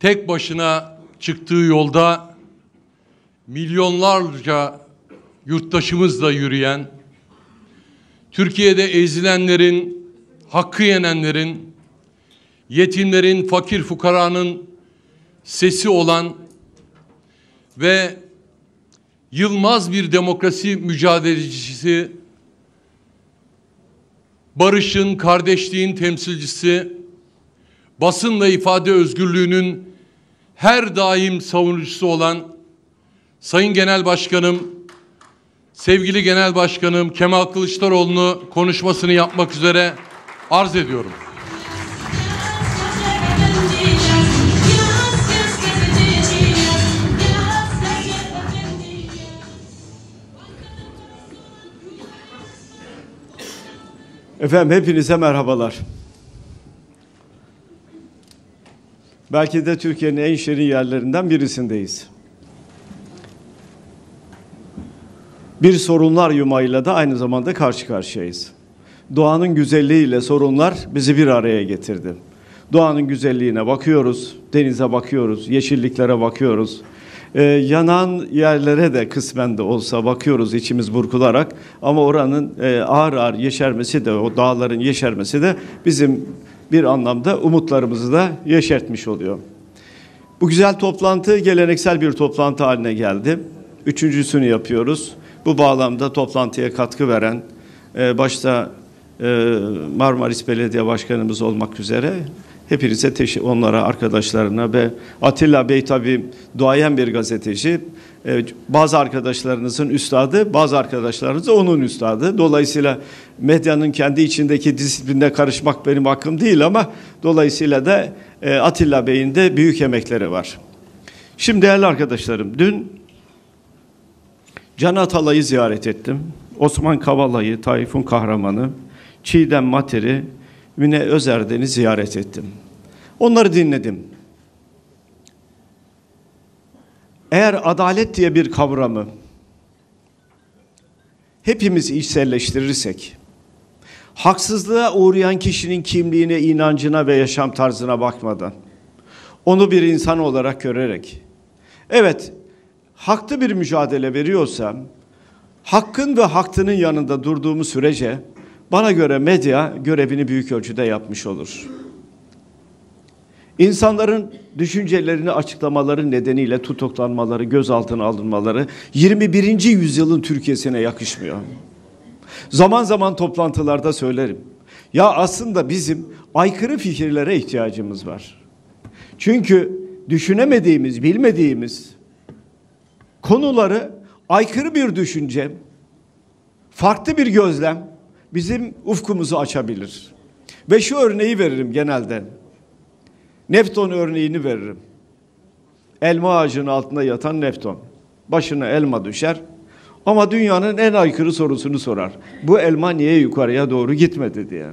tek başına çıktığı yolda milyonlarca yurttaşımızla yürüyen, Türkiye'de ezilenlerin, hakkı yenenlerin, yetimlerin, fakir fukaranın sesi olan ve yılmaz bir demokrasi mücadelecisi, barışın, kardeşliğin temsilcisi, basınla ifade özgürlüğünün her daim savunucusu olan Sayın Genel Başkanım, sevgili Genel Başkanım Kemal Kılıçdaroğlu'nu konuşmasını yapmak üzere arz ediyorum. Efendim hepinize merhabalar. Belki de Türkiye'nin en şirin yerlerinden birisindeyiz. Bir sorunlar yumağıyla da aynı zamanda karşı karşıyayız. Doğanın güzelliğiyle sorunlar bizi bir araya getirdi. Doğanın güzelliğine bakıyoruz, denize bakıyoruz, yeşilliklere bakıyoruz. Ee, yanan yerlere de kısmen de olsa bakıyoruz içimiz burkularak ama oranın e, ağır ağır yeşermesi de o dağların yeşermesi de bizim bir anlamda umutlarımızı da yeşertmiş oluyor. Bu güzel toplantı geleneksel bir toplantı haline geldi. Üçüncüsünü yapıyoruz. Bu bağlamda toplantıya katkı veren e, başta e, Marmaris Belediye Başkanımız olmak üzere hepinize onlara, arkadaşlarına ve Atilla Bey tabi duayen bir gazeteci bazı arkadaşlarınızın üstadı, bazı arkadaşlarınız da onun üstadı. Dolayısıyla medyanın kendi içindeki disiplinde karışmak benim hakkım değil ama dolayısıyla da e, Atilla Bey'in de büyük emekleri var. Şimdi değerli arkadaşlarım, dün Can Atalay'ı ziyaret ettim. Osman Kavala'yı, Tayfun Kahraman'ı, Çiğdem Mater'i, Müne Özerden'i ziyaret ettim. Onları dinledim. Eğer adalet diye bir kavramı hepimiz içselleştirirsek, haksızlığa uğrayan kişinin kimliğine, inancına ve yaşam tarzına bakmadan, onu bir insan olarak görerek, evet haklı bir mücadele veriyorsam, hakkın ve haktının yanında durduğumu sürece bana göre medya görevini büyük ölçüde yapmış olur. İnsanların düşüncelerini açıklamaları nedeniyle tutuklanmaları, gözaltına alınmaları 21. yüzyılın Türkiye'sine yakışmıyor. Zaman zaman toplantılarda söylerim. Ya aslında bizim aykırı fikirlere ihtiyacımız var. Çünkü düşünemediğimiz, bilmediğimiz konuları aykırı bir düşünce, farklı bir gözlem bizim ufkumuzu açabilir. Ve şu örneği veririm genelden. Nefton örneğini veririm. Elma ağacının altında yatan Nefton. Başına elma düşer. Ama dünyanın en aykırı sorusunu sorar. Bu elma niye yukarıya doğru gitmedi diye.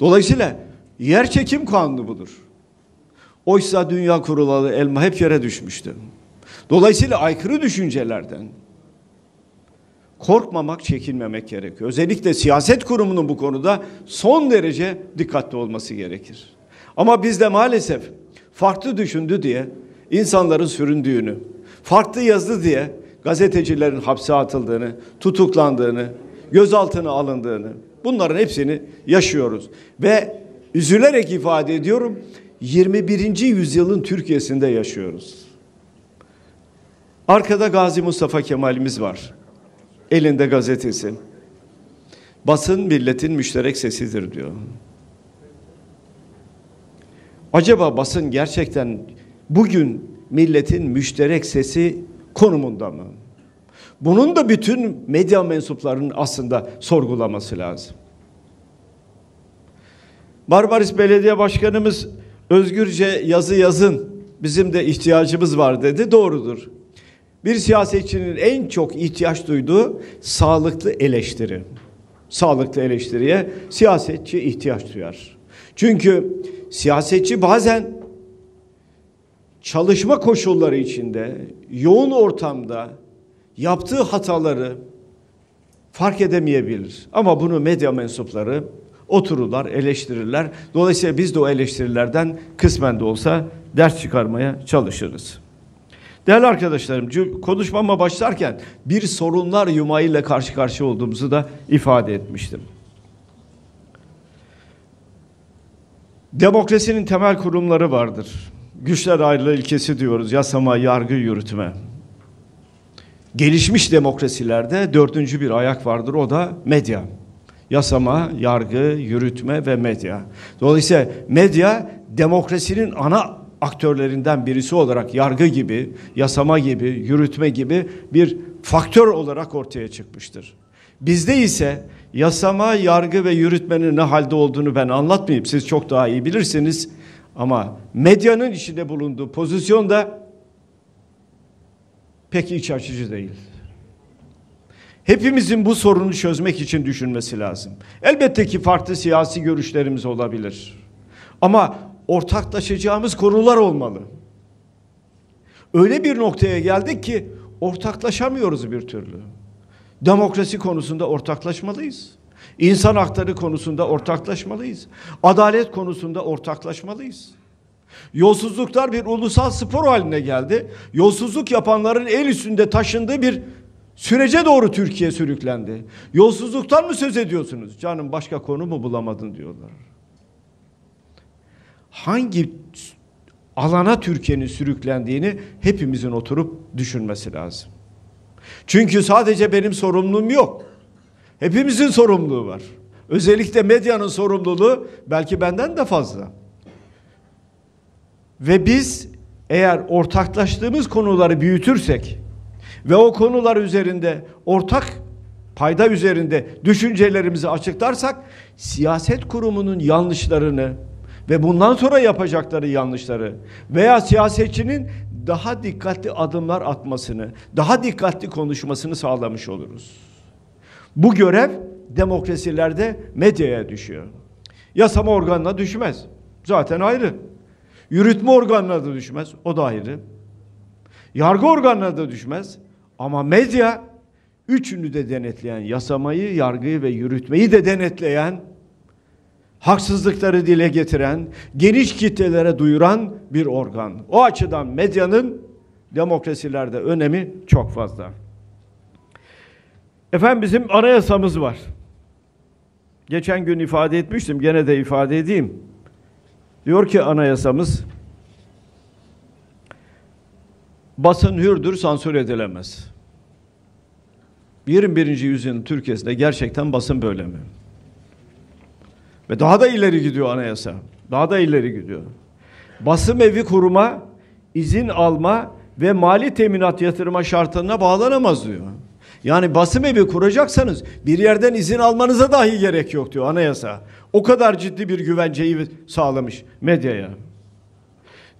Dolayısıyla yer çekim kanunu budur. Oysa dünya kurulalı elma hep yere düşmüştü. Dolayısıyla aykırı düşüncelerden, korkmamak, çekinmemek gerekiyor. Özellikle siyaset kurumunun bu konuda son derece dikkatli olması gerekir. Ama bizde maalesef farklı düşündü diye insanların süründüğünü, farklı yazdı diye gazetecilerin hapse atıldığını, tutuklandığını, gözaltına alındığını bunların hepsini yaşıyoruz. Ve üzülerek ifade ediyorum 21. yüzyılın Türkiye'sinde yaşıyoruz. Arkada Gazi Mustafa Kemal'imiz var elinde gazetesi. Basın milletin müşterek sesidir diyor. Acaba basın gerçekten bugün milletin müşterek sesi konumunda mı? Bunun da bütün medya mensuplarının aslında sorgulaması lazım. Barbaris Belediye Başkanımız özgürce yazı yazın. Bizim de ihtiyacımız var dedi. Doğrudur. Bir siyasetçinin en çok ihtiyaç duyduğu sağlıklı eleştiri. Sağlıklı eleştiriye siyasetçi ihtiyaç duyar. Çünkü siyasetçi bazen çalışma koşulları içinde, yoğun ortamda yaptığı hataları fark edemeyebilir. Ama bunu medya mensupları otururlar, eleştirirler. Dolayısıyla biz de o eleştirilerden kısmen de olsa ders çıkarmaya çalışırız. Değerli arkadaşlarım konuşmama başlarken bir sorunlar ile karşı karşıya olduğumuzu da ifade etmiştim. Demokrasinin temel kurumları vardır. Güçler ayrılığı ilkesi diyoruz. Yasama, yargı, yürütme. Gelişmiş demokrasilerde dördüncü bir ayak vardır. O da medya. Yasama, yargı, yürütme ve medya. Dolayısıyla medya demokrasinin ana aktörlerinden birisi olarak yargı gibi, yasama gibi, yürütme gibi bir faktör olarak ortaya çıkmıştır. Bizde ise yasama, yargı ve yürütmenin ne halde olduğunu ben anlatmayayım. Siz çok daha iyi bilirsiniz. Ama medyanın içinde bulunduğu pozisyon da pek iç açıcı değil. Hepimizin bu sorunu çözmek için düşünmesi lazım. Elbette ki farklı siyasi görüşlerimiz olabilir. Ama ortaklaşacağımız konular olmalı. Öyle bir noktaya geldik ki ortaklaşamıyoruz bir türlü. Demokrasi konusunda ortaklaşmalıyız. İnsan hakları konusunda ortaklaşmalıyız. Adalet konusunda ortaklaşmalıyız. Yolsuzluklar bir ulusal spor haline geldi. Yolsuzluk yapanların el üstünde taşındığı bir sürece doğru Türkiye sürüklendi. Yolsuzluktan mı söz ediyorsunuz? Canım başka konu mu bulamadın diyorlar hangi alana Türkiye'nin sürüklendiğini hepimizin oturup düşünmesi lazım. Çünkü sadece benim sorumluluğum yok. Hepimizin sorumluluğu var. Özellikle medyanın sorumluluğu belki benden de fazla. Ve biz eğer ortaklaştığımız konuları büyütürsek ve o konular üzerinde ortak payda üzerinde düşüncelerimizi açıklarsak siyaset kurumunun yanlışlarını ve bundan sonra yapacakları yanlışları veya siyasetçinin daha dikkatli adımlar atmasını, daha dikkatli konuşmasını sağlamış oluruz. Bu görev demokrasilerde medyaya düşüyor. Yasama organına düşmez. Zaten ayrı. Yürütme organına da düşmez. O da ayrı. Yargı organına da düşmez. Ama medya üçünü de denetleyen, yasamayı, yargıyı ve yürütmeyi de denetleyen haksızlıkları dile getiren, geniş kitlelere duyuran bir organ. O açıdan medyanın demokrasilerde önemi çok fazla. Efendim bizim anayasamız var. Geçen gün ifade etmiştim, gene de ifade edeyim. Diyor ki anayasamız, basın hürdür, sansür edilemez. 21. yüzyılın Türkiye'sinde gerçekten basın böyle mi? Ve daha da ileri gidiyor anayasa. Daha da ileri gidiyor. Basım evi kuruma izin alma ve mali teminat yatırma şartlarına bağlanamaz diyor. Yani basım evi kuracaksanız bir yerden izin almanıza dahi gerek yok diyor anayasa. O kadar ciddi bir güvenceyi sağlamış medyaya.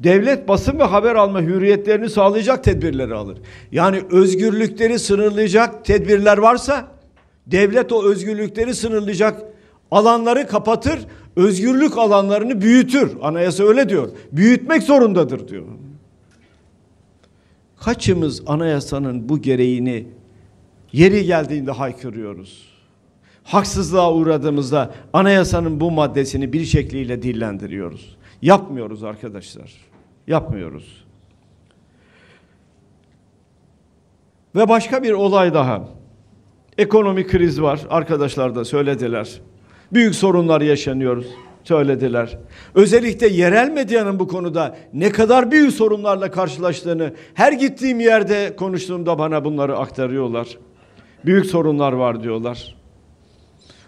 Devlet basın ve haber alma hürriyetlerini sağlayacak tedbirleri alır. Yani özgürlükleri sınırlayacak tedbirler varsa devlet o özgürlükleri sınırlayacak alanları kapatır, özgürlük alanlarını büyütür. Anayasa öyle diyor. Büyütmek zorundadır diyor. Kaçımız anayasanın bu gereğini yeri geldiğinde haykırıyoruz. Haksızlığa uğradığımızda anayasanın bu maddesini bir şekliyle dillendiriyoruz. Yapmıyoruz arkadaşlar. Yapmıyoruz. Ve başka bir olay daha. Ekonomik kriz var. Arkadaşlar da söylediler büyük sorunlar yaşanıyoruz söylediler. Özellikle yerel medyanın bu konuda ne kadar büyük sorunlarla karşılaştığını her gittiğim yerde konuştuğumda bana bunları aktarıyorlar. Büyük sorunlar var diyorlar.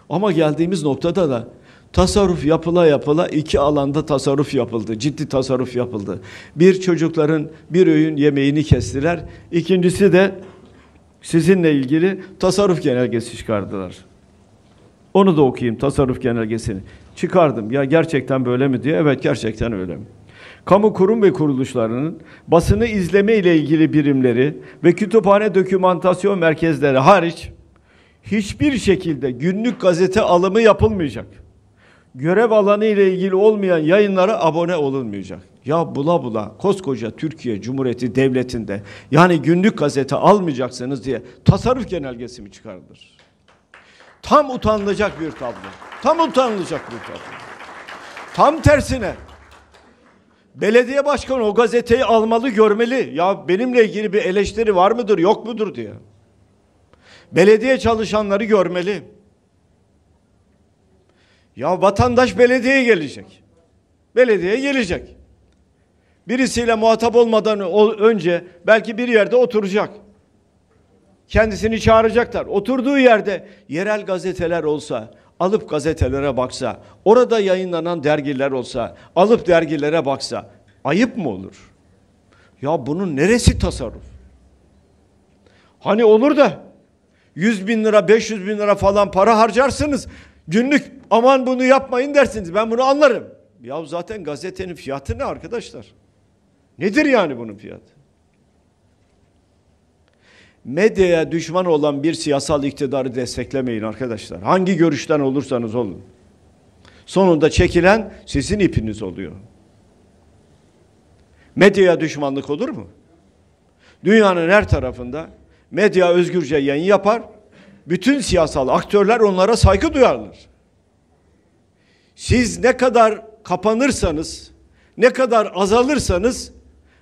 Ama geldiğimiz noktada da tasarruf yapıla yapıla iki alanda tasarruf yapıldı. Ciddi tasarruf yapıldı. Bir çocukların bir öğün yemeğini kestiler. İkincisi de sizinle ilgili tasarruf genelgesi çıkardılar. Onu da okuyayım tasarruf genelgesini. Çıkardım. Ya gerçekten böyle mi diye. Evet gerçekten öyle mi? Kamu kurum ve kuruluşlarının basını izleme ile ilgili birimleri ve kütüphane dokümantasyon merkezleri hariç hiçbir şekilde günlük gazete alımı yapılmayacak. Görev alanı ile ilgili olmayan yayınlara abone olunmayacak. Ya bula bula koskoca Türkiye Cumhuriyeti Devleti'nde yani günlük gazete almayacaksınız diye tasarruf genelgesi mi çıkarılır? Tam utanılacak bir tablo. Tam utanılacak bir tablo. Tam tersine belediye başkanı o gazeteyi almalı, görmeli. Ya benimle ilgili bir eleştiri var mıdır, yok mudur diye. Belediye çalışanları görmeli. Ya vatandaş belediyeye gelecek. Belediyeye gelecek. Birisiyle muhatap olmadan önce belki bir yerde oturacak kendisini çağıracaklar. Oturduğu yerde yerel gazeteler olsa, alıp gazetelere baksa, orada yayınlanan dergiler olsa, alıp dergilere baksa ayıp mı olur? Ya bunun neresi tasarruf? Hani olur da 100 bin lira, 500 bin lira falan para harcarsınız. Günlük aman bunu yapmayın dersiniz. Ben bunu anlarım. Ya zaten gazetenin fiyatı ne arkadaşlar? Nedir yani bunun fiyatı? medyaya düşman olan bir siyasal iktidarı desteklemeyin arkadaşlar. Hangi görüşten olursanız olun. Sonunda çekilen sizin ipiniz oluyor. Medyaya düşmanlık olur mu? Dünyanın her tarafında medya özgürce yayın yapar. Bütün siyasal aktörler onlara saygı duyarlar. Siz ne kadar kapanırsanız, ne kadar azalırsanız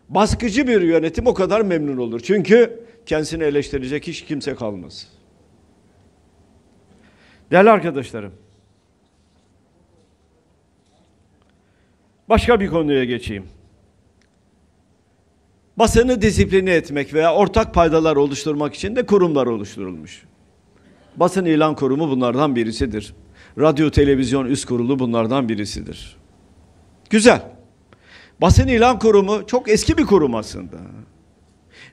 baskıcı bir yönetim o kadar memnun olur. Çünkü kendisini eleştirecek hiç kimse kalmaz. Değerli arkadaşlarım, başka bir konuya geçeyim. Basını disipline etmek veya ortak paydalar oluşturmak için de kurumlar oluşturulmuş. Basın ilan kurumu bunlardan birisidir. Radyo televizyon üst kurulu bunlardan birisidir. Güzel. Basın ilan kurumu çok eski bir kurum aslında.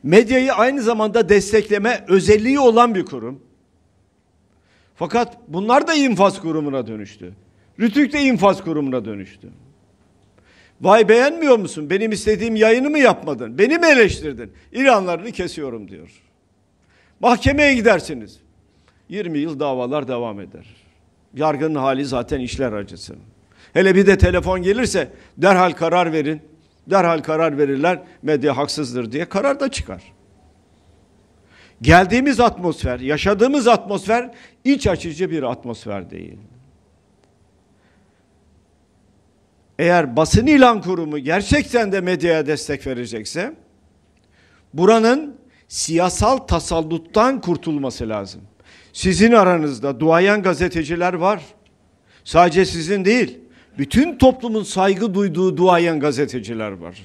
Medyayı aynı zamanda destekleme özelliği olan bir kurum. Fakat bunlar da infaz kurumuna dönüştü. Rütük de infaz kurumuna dönüştü. Vay beğenmiyor musun? Benim istediğim yayını mı yapmadın? Beni mi eleştirdin? İlanlarını kesiyorum diyor. Mahkemeye gidersiniz. 20 yıl davalar devam eder. Yargının hali zaten işler acısı. Hele bir de telefon gelirse derhal karar verin. Derhal karar verirler medya haksızdır diye karar da çıkar. Geldiğimiz atmosfer, yaşadığımız atmosfer iç açıcı bir atmosfer değil. Eğer basın ilan kurumu gerçekten de medyaya destek verecekse buranın siyasal tasalluttan kurtulması lazım. Sizin aranızda duayan gazeteciler var. Sadece sizin değil bütün toplumun saygı duyduğu duayen gazeteciler var.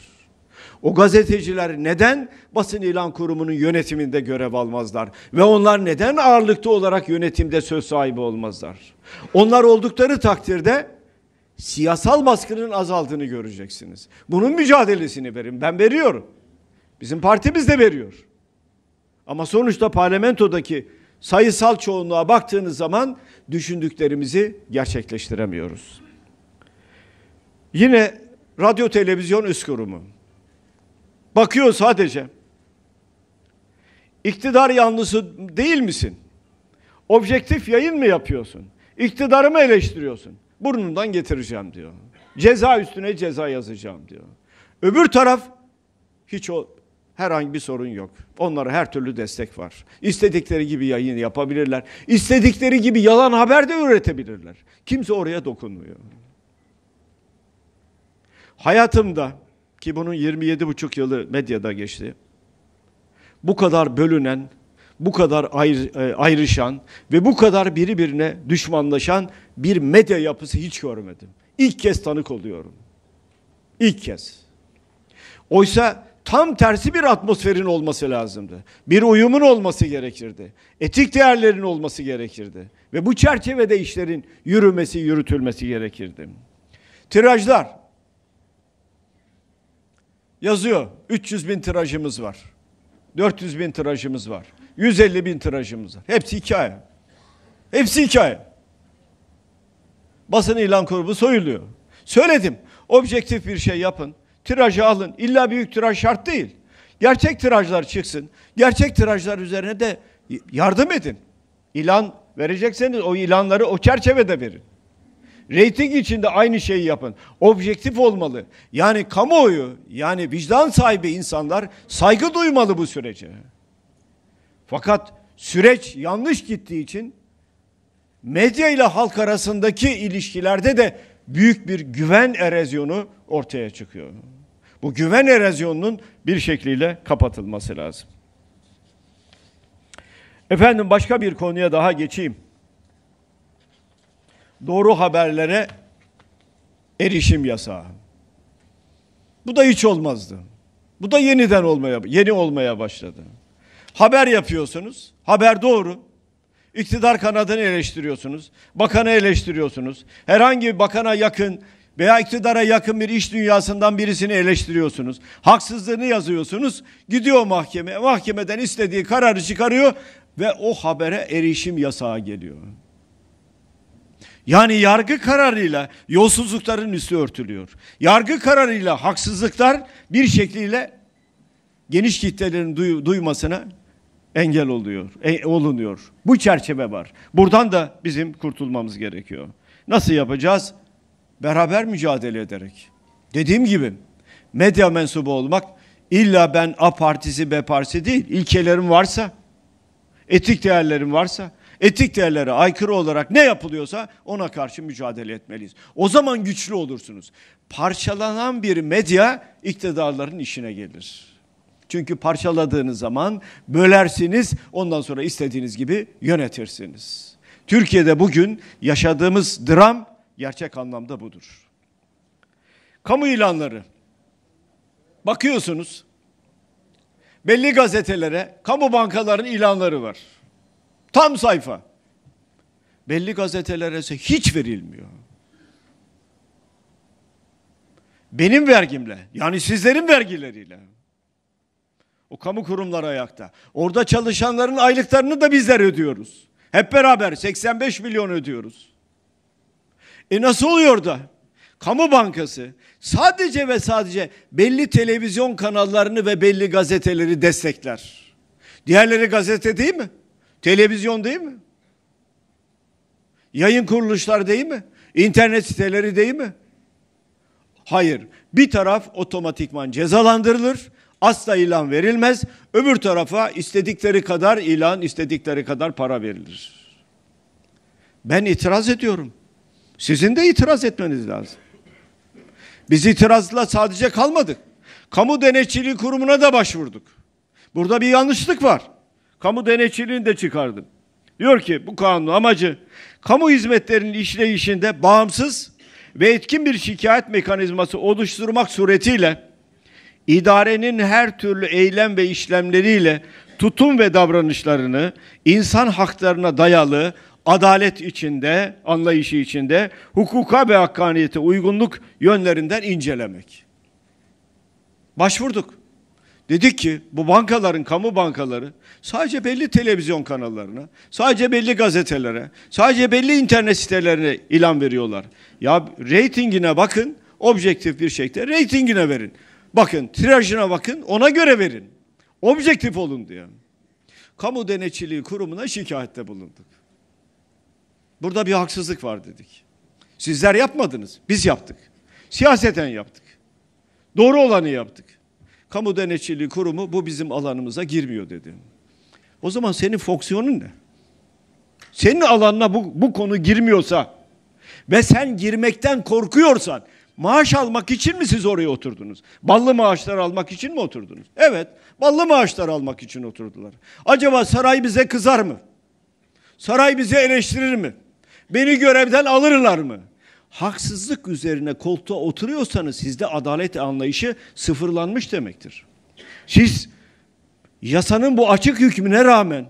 O gazeteciler neden basın ilan kurumunun yönetiminde görev almazlar? Ve onlar neden ağırlıklı olarak yönetimde söz sahibi olmazlar? Onlar oldukları takdirde siyasal baskının azaldığını göreceksiniz. Bunun mücadelesini verin. Ben veriyorum. Bizim partimiz de veriyor. Ama sonuçta parlamentodaki sayısal çoğunluğa baktığınız zaman düşündüklerimizi gerçekleştiremiyoruz. Yine radyo televizyon üst kurumu. Bakıyor sadece. İktidar yanlısı değil misin? Objektif yayın mı yapıyorsun? İktidarı mı eleştiriyorsun? Burnundan getireceğim diyor. Ceza üstüne ceza yazacağım diyor. Öbür taraf hiç o herhangi bir sorun yok. Onlara her türlü destek var. İstedikleri gibi yayın yapabilirler. İstedikleri gibi yalan haber de üretebilirler. Kimse oraya dokunmuyor. Hayatımda ki bunun 27 buçuk yılı medyada geçti. Bu kadar bölünen, bu kadar ayr, e, ayrışan ve bu kadar birbirine düşmanlaşan bir medya yapısı hiç görmedim. İlk kez tanık oluyorum. İlk kez. Oysa tam tersi bir atmosferin olması lazımdı. Bir uyumun olması gerekirdi. Etik değerlerin olması gerekirdi. Ve bu çerçevede işlerin yürümesi, yürütülmesi gerekirdi. Tirajlar Yazıyor. 300 bin tirajımız var. 400 bin tirajımız var. 150 bin tirajımız var. Hepsi hikaye. Hepsi hikaye. Basın ilan grubu soyuluyor. Söyledim. Objektif bir şey yapın. Tirajı alın. İlla büyük tiraj şart değil. Gerçek tirajlar çıksın. Gerçek tirajlar üzerine de yardım edin. İlan verecekseniz o ilanları o çerçevede verin. Reyting içinde aynı şeyi yapın. Objektif olmalı. Yani kamuoyu, yani vicdan sahibi insanlar saygı duymalı bu sürece. Fakat süreç yanlış gittiği için medya ile halk arasındaki ilişkilerde de büyük bir güven erozyonu ortaya çıkıyor. Bu güven erozyonunun bir şekliyle kapatılması lazım. Efendim başka bir konuya daha geçeyim doğru haberlere erişim yasağı. Bu da hiç olmazdı. Bu da yeniden olmaya yeni olmaya başladı. Haber yapıyorsunuz. Haber doğru. İktidar kanadını eleştiriyorsunuz. Bakanı eleştiriyorsunuz. Herhangi bir bakana yakın veya iktidara yakın bir iş dünyasından birisini eleştiriyorsunuz. Haksızlığını yazıyorsunuz. Gidiyor mahkeme. Mahkemeden istediği kararı çıkarıyor ve o habere erişim yasağı geliyor. Yani yargı kararıyla yolsuzlukların üstü örtülüyor. Yargı kararıyla haksızlıklar bir şekliyle geniş kitlelerin duy, duymasına engel oluyor, e, olunuyor. Bu çerçeve var. Buradan da bizim kurtulmamız gerekiyor. Nasıl yapacağız? Beraber mücadele ederek. Dediğim gibi medya mensubu olmak illa ben A partisi B partisi değil. İlkelerim varsa Etik değerlerin varsa, etik değerlere aykırı olarak ne yapılıyorsa ona karşı mücadele etmeliyiz. O zaman güçlü olursunuz. Parçalanan bir medya iktidarların işine gelir. Çünkü parçaladığınız zaman bölersiniz, ondan sonra istediğiniz gibi yönetirsiniz. Türkiye'de bugün yaşadığımız dram gerçek anlamda budur. Kamu ilanları. Bakıyorsunuz belli gazetelere kamu bankaların ilanları var. Tam sayfa. Belli gazetelere ise hiç verilmiyor. Benim vergimle, yani sizlerin vergileriyle. O kamu kurumları ayakta. Orada çalışanların aylıklarını da bizler ödüyoruz. Hep beraber 85 milyon ödüyoruz. E nasıl oluyor da? kamu bankası sadece ve sadece belli televizyon kanallarını ve belli gazeteleri destekler. Diğerleri gazete değil mi? Televizyon değil mi? Yayın kuruluşlar değil mi? İnternet siteleri değil mi? Hayır. Bir taraf otomatikman cezalandırılır. Asla ilan verilmez. Öbür tarafa istedikleri kadar ilan, istedikleri kadar para verilir. Ben itiraz ediyorum. Sizin de itiraz etmeniz lazım. Biz itirazla sadece kalmadık. Kamu denetçiliği kurumuna da başvurduk. Burada bir yanlışlık var. Kamu denetçiliğini de çıkardım. Diyor ki bu kanunun amacı kamu hizmetlerinin işleyişinde bağımsız ve etkin bir şikayet mekanizması oluşturmak suretiyle idarenin her türlü eylem ve işlemleriyle tutum ve davranışlarını insan haklarına dayalı adalet içinde, anlayışı içinde hukuka ve hakkaniyete uygunluk yönlerinden incelemek. Başvurduk. Dedik ki bu bankaların, kamu bankaları sadece belli televizyon kanallarına, sadece belli gazetelere, sadece belli internet sitelerine ilan veriyorlar. Ya reytingine bakın, objektif bir şekilde reytingine verin. Bakın, tirajına bakın, ona göre verin. Objektif olun diye. Kamu denetçiliği kurumuna şikayette bulunduk. Burada bir haksızlık var dedik. Sizler yapmadınız, biz yaptık. Siyaseten yaptık. Doğru olanı yaptık. Kamu denetçiliği kurumu bu bizim alanımıza girmiyor dedi. O zaman senin fonksiyonun ne? Senin alanına bu, bu konu girmiyorsa ve sen girmekten korkuyorsan maaş almak için mi siz oraya oturdunuz? Ballı maaşlar almak için mi oturdunuz? Evet, ballı maaşlar almak için oturdular. Acaba saray bize kızar mı? Saray bizi eleştirir mi? Beni görevden alırlar mı? Haksızlık üzerine koltuğa oturuyorsanız sizde adalet anlayışı sıfırlanmış demektir. Siz yasanın bu açık hükmüne rağmen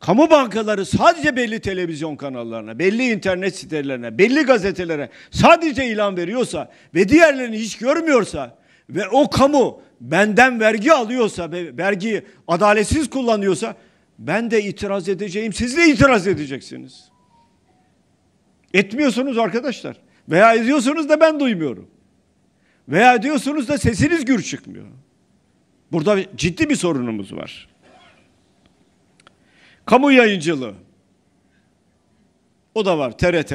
kamu bankaları sadece belli televizyon kanallarına, belli internet sitelerine, belli gazetelere sadece ilan veriyorsa ve diğerlerini hiç görmüyorsa ve o kamu benden vergi alıyorsa ve vergiyi adaletsiz kullanıyorsa ben de itiraz edeceğim, siz de itiraz edeceksiniz. Etmiyorsunuz arkadaşlar. Veya ediyorsunuz da ben duymuyorum. Veya diyorsunuz da sesiniz gür çıkmıyor. Burada ciddi bir sorunumuz var. Kamu yayıncılığı. O da var TRT.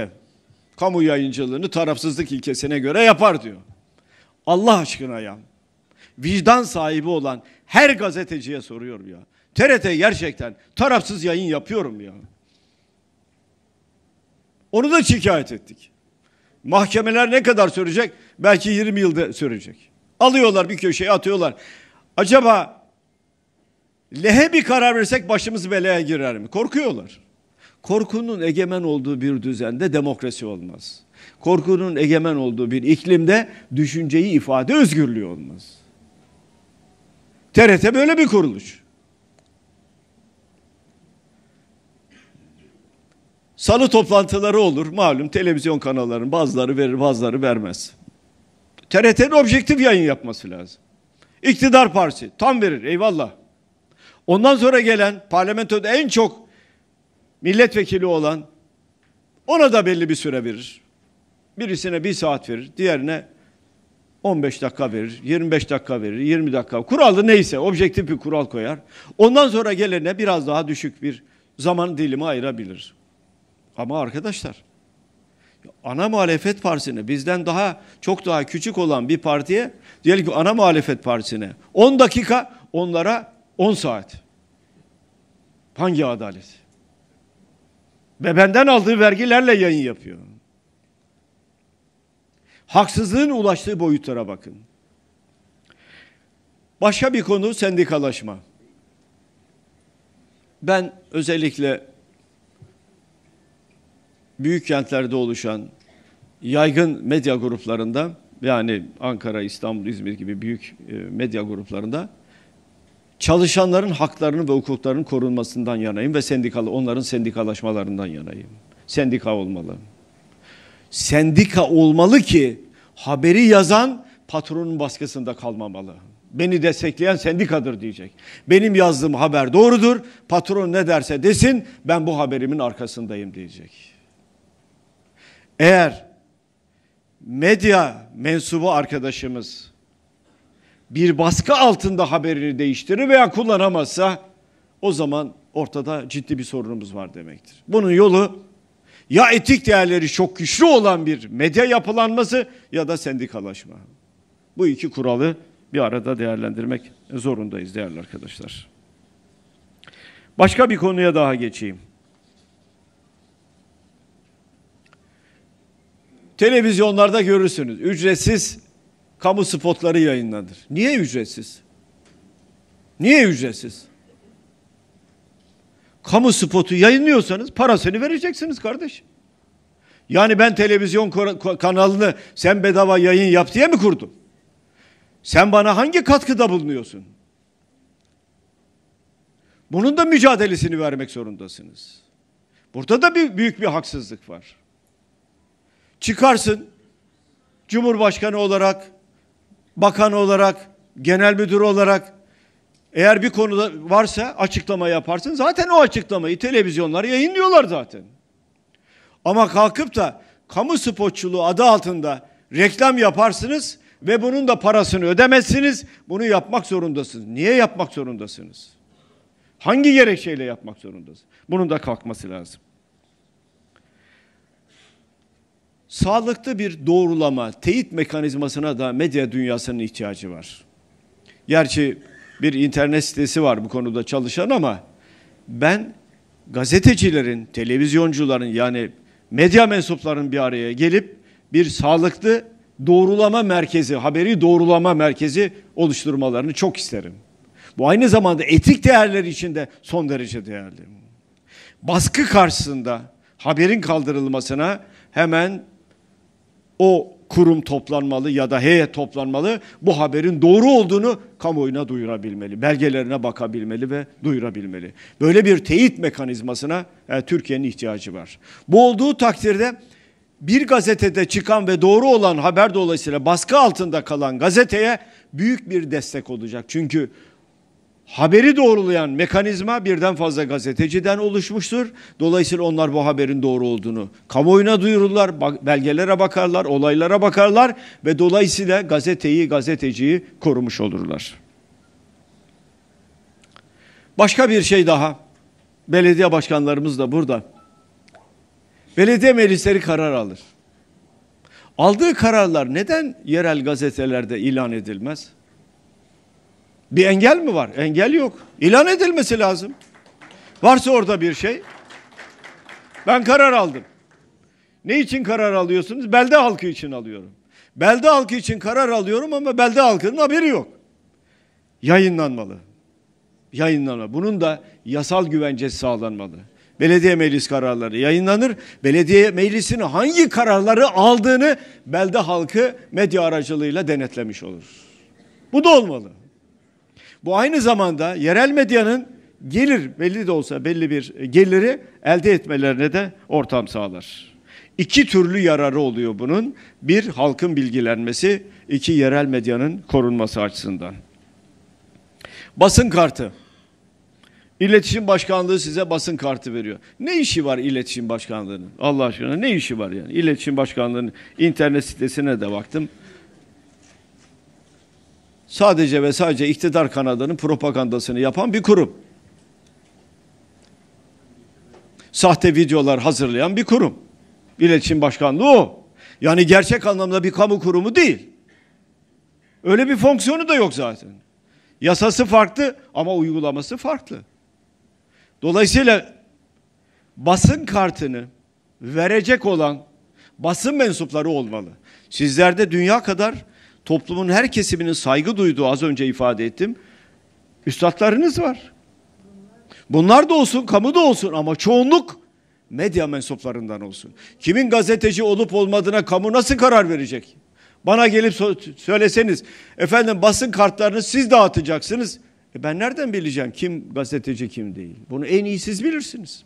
Kamu yayıncılığını tarafsızlık ilkesine göre yapar diyor. Allah aşkına ya. Vicdan sahibi olan her gazeteciye soruyorum ya. TRT gerçekten tarafsız yayın yapıyorum ya. Onu da şikayet ettik. Mahkemeler ne kadar sürecek? Belki 20 yılda sürecek. Alıyorlar bir köşeye atıyorlar. Acaba lehe bir karar versek başımız belaya girer mi? Korkuyorlar. Korkunun egemen olduğu bir düzende demokrasi olmaz. Korkunun egemen olduğu bir iklimde düşünceyi ifade özgürlüğü olmaz. TRT böyle bir kuruluş. Salı toplantıları olur. Malum televizyon kanallarının bazıları verir bazıları vermez. TRT'nin objektif yayın yapması lazım. İktidar partisi tam verir eyvallah. Ondan sonra gelen parlamentoda en çok milletvekili olan ona da belli bir süre verir. Birisine bir saat verir, diğerine 15 dakika verir, 25 dakika verir, 20 dakika. Kuralı neyse objektif bir kural koyar. Ondan sonra gelene biraz daha düşük bir zaman dilimi ayırabilir. Ama arkadaşlar ana muhalefet partisine bizden daha çok daha küçük olan bir partiye diyelim ki ana muhalefet partisine 10 dakika onlara 10 saat. Hangi adalet? Ve benden aldığı vergilerle yayın yapıyor. Haksızlığın ulaştığı boyutlara bakın. Başka bir konu sendikalaşma. Ben özellikle büyük kentlerde oluşan yaygın medya gruplarında yani Ankara, İstanbul, İzmir gibi büyük e, medya gruplarında çalışanların haklarının ve hukuklarının korunmasından yanayım ve sendikalı onların sendikalaşmalarından yanayım. Sendika olmalı. Sendika olmalı ki haberi yazan patronun baskısında kalmamalı. Beni destekleyen sendikadır diyecek. Benim yazdığım haber doğrudur. Patron ne derse desin ben bu haberimin arkasındayım diyecek. Eğer medya mensubu arkadaşımız bir baskı altında haberini değiştirir veya kullanamazsa o zaman ortada ciddi bir sorunumuz var demektir. Bunun yolu ya etik değerleri çok güçlü olan bir medya yapılanması ya da sendikalaşma. Bu iki kuralı bir arada değerlendirmek zorundayız değerli arkadaşlar. Başka bir konuya daha geçeyim. Televizyonlarda görürsünüz. Ücretsiz kamu spotları yayınlanır. Niye ücretsiz? Niye ücretsiz? Kamu spotu yayınlıyorsanız parasını vereceksiniz kardeş. Yani ben televizyon kanalını sen bedava yayın yap diye mi kurdum? Sen bana hangi katkıda bulunuyorsun? Bunun da mücadelesini vermek zorundasınız. Burada da bir, büyük bir haksızlık var. Çıkarsın Cumhurbaşkanı olarak, bakan olarak, genel müdür olarak eğer bir konuda varsa açıklama yaparsın. Zaten o açıklamayı televizyonlar yayınlıyorlar zaten. Ama kalkıp da kamu spotçuluğu adı altında reklam yaparsınız ve bunun da parasını ödemezsiniz. Bunu yapmak zorundasınız. Niye yapmak zorundasınız? Hangi gerekçeyle yapmak zorundasınız? Bunun da kalkması lazım. sağlıklı bir doğrulama, teyit mekanizmasına da medya dünyasının ihtiyacı var. Gerçi bir internet sitesi var bu konuda çalışan ama ben gazetecilerin, televizyoncuların yani medya mensuplarının bir araya gelip bir sağlıklı doğrulama merkezi, haberi doğrulama merkezi oluşturmalarını çok isterim. Bu aynı zamanda etik değerler için de son derece değerli. Baskı karşısında haberin kaldırılmasına hemen o kurum toplanmalı ya da heyet toplanmalı bu haberin doğru olduğunu kamuoyuna duyurabilmeli. Belgelerine bakabilmeli ve duyurabilmeli. Böyle bir teyit mekanizmasına e, Türkiye'nin ihtiyacı var. Bu olduğu takdirde bir gazetede çıkan ve doğru olan haber dolayısıyla baskı altında kalan gazeteye büyük bir destek olacak. Çünkü haberi doğrulayan mekanizma birden fazla gazeteciden oluşmuştur. Dolayısıyla onlar bu haberin doğru olduğunu kamuoyuna duyururlar, belgelere bakarlar, olaylara bakarlar ve dolayısıyla gazeteyi, gazeteciyi korumuş olurlar. Başka bir şey daha. Belediye başkanlarımız da burada. Belediye meclisleri karar alır. Aldığı kararlar neden yerel gazetelerde ilan edilmez? Bir engel mi var? Engel yok. İlan edilmesi lazım. Varsa orada bir şey. Ben karar aldım. Ne için karar alıyorsunuz? Belde halkı için alıyorum. Belde halkı için karar alıyorum ama belde halkının haberi yok. Yayınlanmalı. Yayınlanmalı. Bunun da yasal güvencesi sağlanmalı. Belediye meclis kararları yayınlanır. Belediye meclisinin hangi kararları aldığını belde halkı medya aracılığıyla denetlemiş olur. Bu da olmalı. Bu aynı zamanda yerel medyanın gelir belli de olsa belli bir e, geliri elde etmelerine de ortam sağlar. İki türlü yararı oluyor bunun. Bir halkın bilgilenmesi, iki yerel medyanın korunması açısından. Basın kartı. İletişim Başkanlığı size basın kartı veriyor. Ne işi var İletişim Başkanlığı'nın? Allah aşkına ne işi var yani? İletişim Başkanlığı'nın internet sitesine de baktım sadece ve sadece iktidar kanadının propagandasını yapan bir kurum. Sahte videolar hazırlayan bir kurum. İletişim Başkanlığı o. Yani gerçek anlamda bir kamu kurumu değil. Öyle bir fonksiyonu da yok zaten. Yasası farklı ama uygulaması farklı. Dolayısıyla basın kartını verecek olan basın mensupları olmalı. Sizlerde dünya kadar toplumun her kesiminin saygı duyduğu az önce ifade ettim. Üstadlarınız var. Bunlar da olsun, kamu da olsun ama çoğunluk medya mensuplarından olsun. Kimin gazeteci olup olmadığına kamu nasıl karar verecek? Bana gelip so söyleseniz, efendim basın kartlarını siz dağıtacaksınız. E ben nereden bileceğim kim gazeteci kim değil? Bunu en iyi siz bilirsiniz.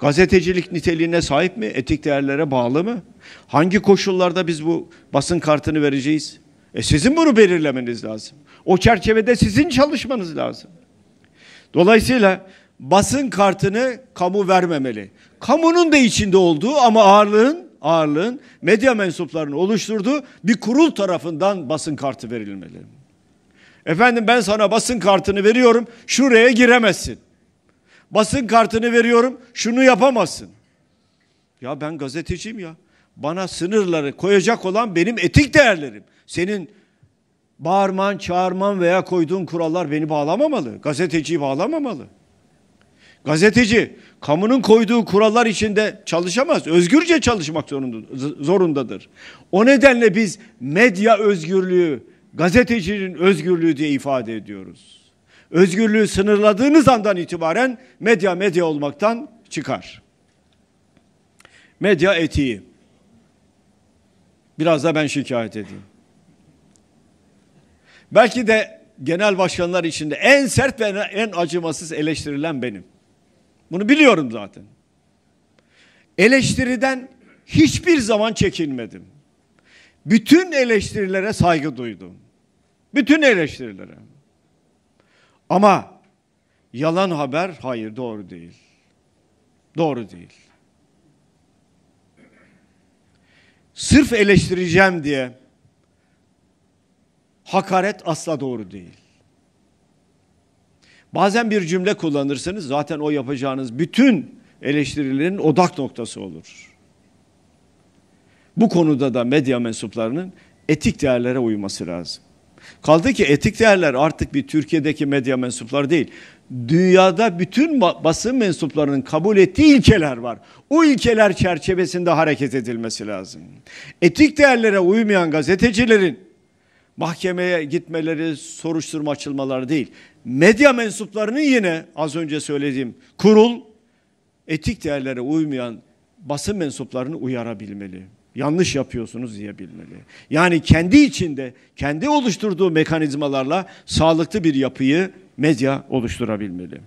Gazetecilik niteliğine sahip mi? Etik değerlere bağlı mı? Hangi koşullarda biz bu basın kartını vereceğiz? E sizin bunu belirlemeniz lazım. O çerçevede sizin çalışmanız lazım. Dolayısıyla basın kartını kamu vermemeli. Kamunun da içinde olduğu ama ağırlığın ağırlığın medya mensuplarını oluşturduğu bir kurul tarafından basın kartı verilmeli. Efendim ben sana basın kartını veriyorum, şuraya giremezsin. Basın kartını veriyorum, şunu yapamazsın. Ya ben gazeteciyim ya. Bana sınırları koyacak olan benim etik değerlerim. Senin bağırman, çağırman veya koyduğun kurallar beni bağlamamalı. Gazeteciyi bağlamamalı. Gazeteci kamunun koyduğu kurallar içinde çalışamaz. Özgürce çalışmak zorundadır. O nedenle biz medya özgürlüğü, gazetecinin özgürlüğü diye ifade ediyoruz. Özgürlüğü sınırladığınız andan itibaren medya medya olmaktan çıkar. Medya etiği. Biraz da ben şikayet edeyim. Belki de genel başkanlar içinde en sert ve en acımasız eleştirilen benim. Bunu biliyorum zaten. Eleştiriden hiçbir zaman çekinmedim. Bütün eleştirilere saygı duydum. Bütün eleştirilere. Ama yalan haber hayır doğru değil. Doğru değil. Sırf eleştireceğim diye hakaret asla doğru değil. Bazen bir cümle kullanırsınız zaten o yapacağınız bütün eleştirilerin odak noktası olur. Bu konuda da medya mensuplarının etik değerlere uyması lazım. Kaldı ki etik değerler artık bir Türkiye'deki medya mensupları değil. Dünyada bütün basın mensuplarının kabul ettiği ilkeler var. O ilkeler çerçevesinde hareket edilmesi lazım. Etik değerlere uymayan gazetecilerin mahkemeye gitmeleri, soruşturma açılmaları değil. Medya mensuplarının yine az önce söylediğim kurul etik değerlere uymayan basın mensuplarını uyarabilmeli. Yanlış yapıyorsunuz diyebilmeli. Yani kendi içinde, kendi oluşturduğu mekanizmalarla sağlıklı bir yapıyı medya oluşturabilmeli.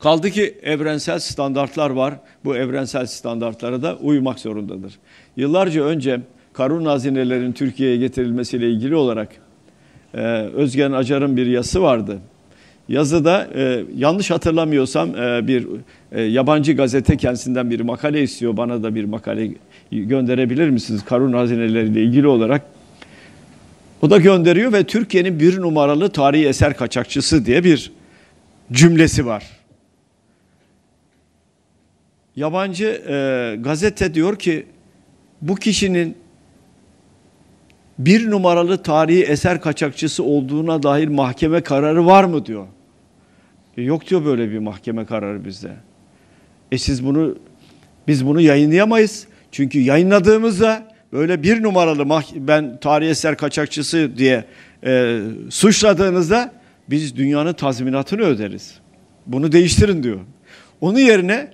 Kaldı ki evrensel standartlar var. Bu evrensel standartlara da uymak zorundadır. Yıllarca önce karun hazinelerin Türkiye'ye getirilmesiyle ilgili olarak e, Özgen Acar'ın bir yazısı vardı. Yazıda e, yanlış hatırlamıyorsam e, bir e, yabancı gazete kendisinden bir makale istiyor. Bana da bir makale gönderebilir misiniz karun hazineleriyle ilgili olarak? O da gönderiyor ve Türkiye'nin bir numaralı tarihi eser kaçakçısı diye bir cümlesi var. Yabancı e, gazete diyor ki bu kişinin bir numaralı tarihi eser kaçakçısı olduğuna dair mahkeme kararı var mı diyor. E yok diyor böyle bir mahkeme kararı bizde. E siz bunu biz bunu yayınlayamayız. Çünkü yayınladığımızda böyle bir numaralı ben tarihi eser kaçakçısı diye e, suçladığınızda biz dünyanın tazminatını öderiz. Bunu değiştirin diyor. Onun yerine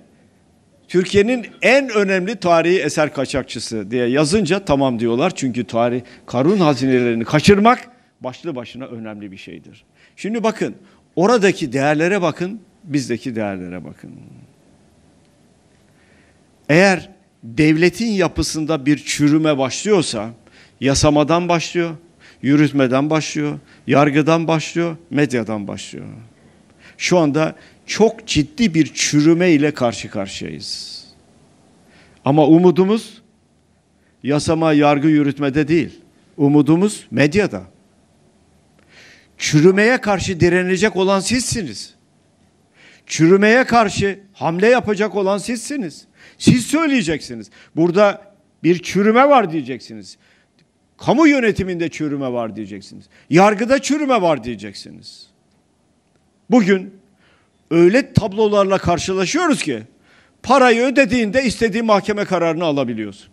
Türkiye'nin en önemli tarihi eser kaçakçısı diye yazınca tamam diyorlar. Çünkü tarih Karun hazinelerini kaçırmak başlı başına önemli bir şeydir. Şimdi bakın oradaki değerlere bakın, bizdeki değerlere bakın. Eğer devletin yapısında bir çürüme başlıyorsa yasamadan başlıyor, yürütmeden başlıyor, yargıdan başlıyor, medyadan başlıyor. Şu anda çok ciddi bir çürüme ile karşı karşıyayız. Ama umudumuz yasama, yargı yürütmede değil. Umudumuz medyada. Çürümeye karşı direnecek olan sizsiniz. Çürümeye karşı hamle yapacak olan sizsiniz. Siz söyleyeceksiniz. Burada bir çürüme var diyeceksiniz. Kamu yönetiminde çürüme var diyeceksiniz. Yargıda çürüme var diyeceksiniz. Bugün öyle tablolarla karşılaşıyoruz ki parayı ödediğinde istediği mahkeme kararını alabiliyorsun.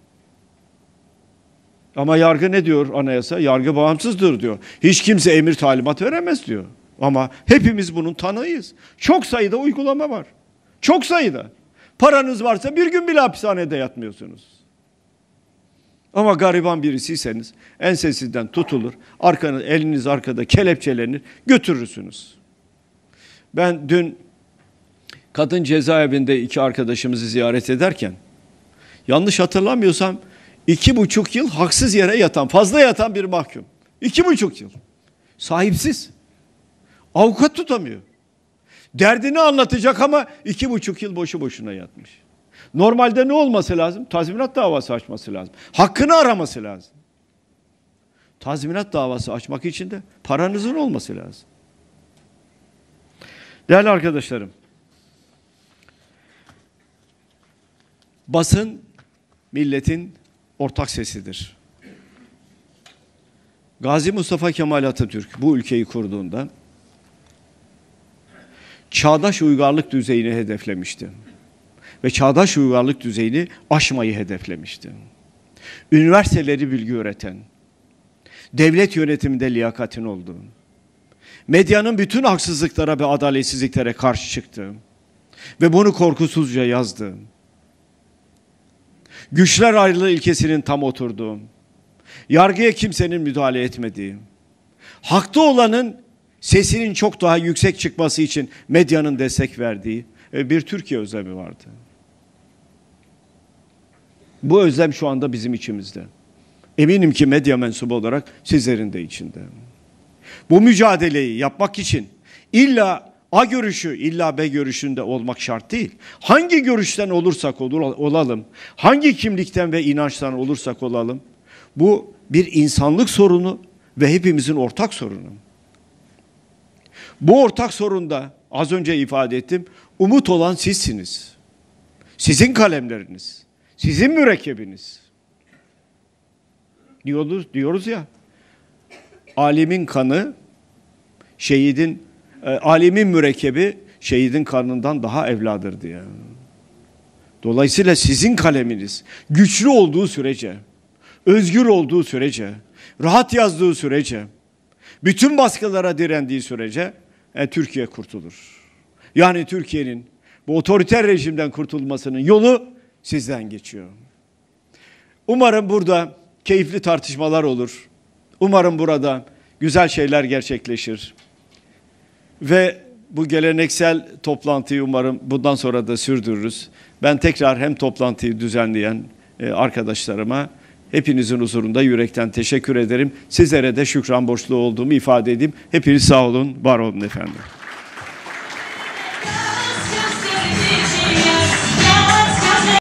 Ama yargı ne diyor anayasa? Yargı bağımsızdır diyor. Hiç kimse emir talimat veremez diyor. Ama hepimiz bunun tanığıyız. Çok sayıda uygulama var. Çok sayıda. Paranız varsa bir gün bile hapishanede yatmıyorsunuz. Ama gariban birisiyseniz ensesizden tutulur, arkanız, eliniz arkada kelepçelenir, götürürsünüz. Ben dün kadın cezaevinde iki arkadaşımızı ziyaret ederken yanlış hatırlamıyorsam iki buçuk yıl haksız yere yatan, fazla yatan bir mahkum. İki buçuk yıl. Sahipsiz. Avukat tutamıyor. Derdini anlatacak ama iki buçuk yıl boşu boşuna yatmış. Normalde ne olması lazım? Tazminat davası açması lazım. Hakkını araması lazım. Tazminat davası açmak için de paranızın olması lazım. Değerli arkadaşlarım, Basın milletin ortak sesidir. Gazi Mustafa Kemal Atatürk bu ülkeyi kurduğunda çağdaş uygarlık düzeyini hedeflemişti. Ve çağdaş uygarlık düzeyini aşmayı hedeflemişti. Üniversiteleri bilgi üreten, devlet yönetiminde liyakatin olduğu, medyanın bütün haksızlıklara ve adaletsizliklere karşı çıktığı ve bunu korkusuzca yazdığı, güçler ayrılığı ilkesinin tam oturduğu, yargıya kimsenin müdahale etmediği, hakta olanın sesinin çok daha yüksek çıkması için medyanın destek verdiği e, bir Türkiye özlemi vardı. Bu özlem şu anda bizim içimizde. Eminim ki medya mensubu olarak sizlerin de içinde. Bu mücadeleyi yapmak için illa A görüşü illa B görüşünde olmak şart değil. Hangi görüşten olursak olur, olalım, hangi kimlikten ve inançtan olursak olalım, bu bir insanlık sorunu ve hepimizin ortak sorunu. Bu ortak sorunda az önce ifade ettim, umut olan sizsiniz. Sizin kalemleriniz, sizin mürekkebiniz. Diyoruz, diyoruz ya, alimin kanı, şehidin e, alimin mürekkebi şehidin karnından daha evladır diye. Dolayısıyla sizin kaleminiz güçlü olduğu sürece, özgür olduğu sürece, rahat yazdığı sürece, bütün baskılara direndiği sürece e, Türkiye kurtulur. Yani Türkiye'nin bu otoriter rejimden kurtulmasının yolu sizden geçiyor. Umarım burada keyifli tartışmalar olur. Umarım burada güzel şeyler gerçekleşir. Ve bu geleneksel toplantıyı umarım bundan sonra da sürdürürüz. Ben tekrar hem toplantıyı düzenleyen e, arkadaşlarıma hepinizin huzurunda yürekten teşekkür ederim. Sizlere de şükran borçlu olduğumu ifade edeyim. Hepiniz sağ olun, var olun efendim.